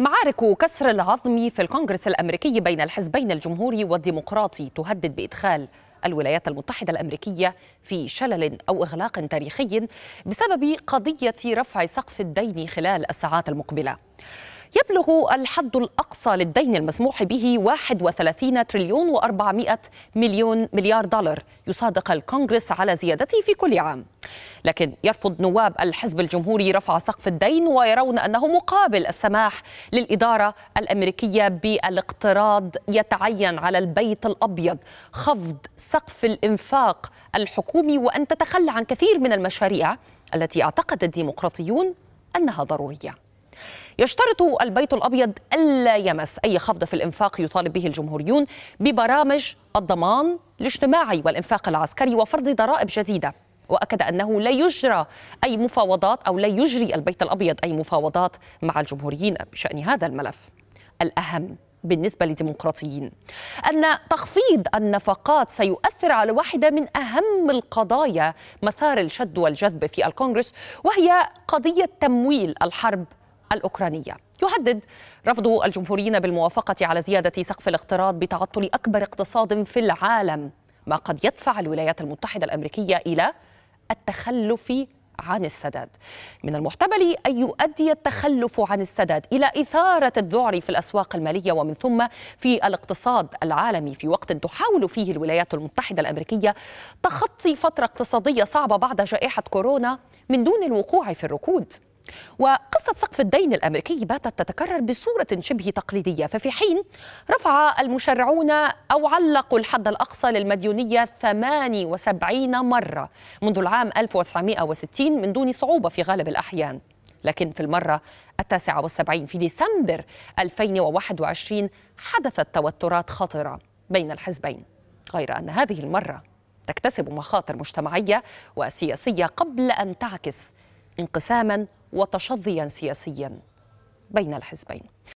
معارك كسر العظم في الكونغرس الامريكي بين الحزبين الجمهوري والديمقراطي تهدد بادخال الولايات المتحده الامريكيه في شلل او اغلاق تاريخي بسبب قضيه رفع سقف الدين خلال الساعات المقبله يبلغ الحد الأقصى للدين المسموح به 31 تريليون و400 مليون مليار دولار يصادق الكونغرس على زيادته في كل عام لكن يرفض نواب الحزب الجمهوري رفع سقف الدين ويرون أنه مقابل السماح للإدارة الأمريكية بالاقتراض يتعين على البيت الأبيض خفض سقف الإنفاق الحكومي وأن تتخلى عن كثير من المشاريع التي اعتقد الديمقراطيون أنها ضرورية يشترط البيت الأبيض ألا يمس أي خفض في الإنفاق يطالب به الجمهوريون ببرامج الضمان الاجتماعي والإنفاق العسكري وفرض ضرائب جديدة واكد انه لا يجرى اي مفاوضات او لا يجري البيت الابيض اي مفاوضات مع الجمهوريين بشان هذا الملف الاهم بالنسبه للديمقراطيين ان تخفيض النفقات سيؤثر على واحده من اهم القضايا مثار الشد والجذب في الكونغرس وهي قضيه تمويل الحرب الأوكرانية يهدد رفض الجمهوريين بالموافقة على زيادة سقف الاقتراض بتعطل أكبر اقتصاد في العالم ما قد يدفع الولايات المتحدة الأمريكية إلى التخلف عن السداد من المحتمل أن يؤدي التخلف عن السداد إلى إثارة الذعر في الأسواق المالية ومن ثم في الاقتصاد العالمي في وقت تحاول فيه الولايات المتحدة الأمريكية تخطي فترة اقتصادية صعبة بعد جائحة كورونا من دون الوقوع في الركود وقصة سقف الدين الأمريكي باتت تتكرر بصورة شبه تقليدية ففي حين رفع المشرعون أو علقوا الحد الأقصى للمديونية 78 مرة منذ العام 1960 من دون صعوبة في غالب الأحيان لكن في المرة التاسعة والسبعين في ديسمبر 2021 حدثت توترات خطرة بين الحزبين غير أن هذه المرة تكتسب مخاطر مجتمعية وسياسية قبل أن تعكس انقساما وتشظيا سياسيا بين الحزبين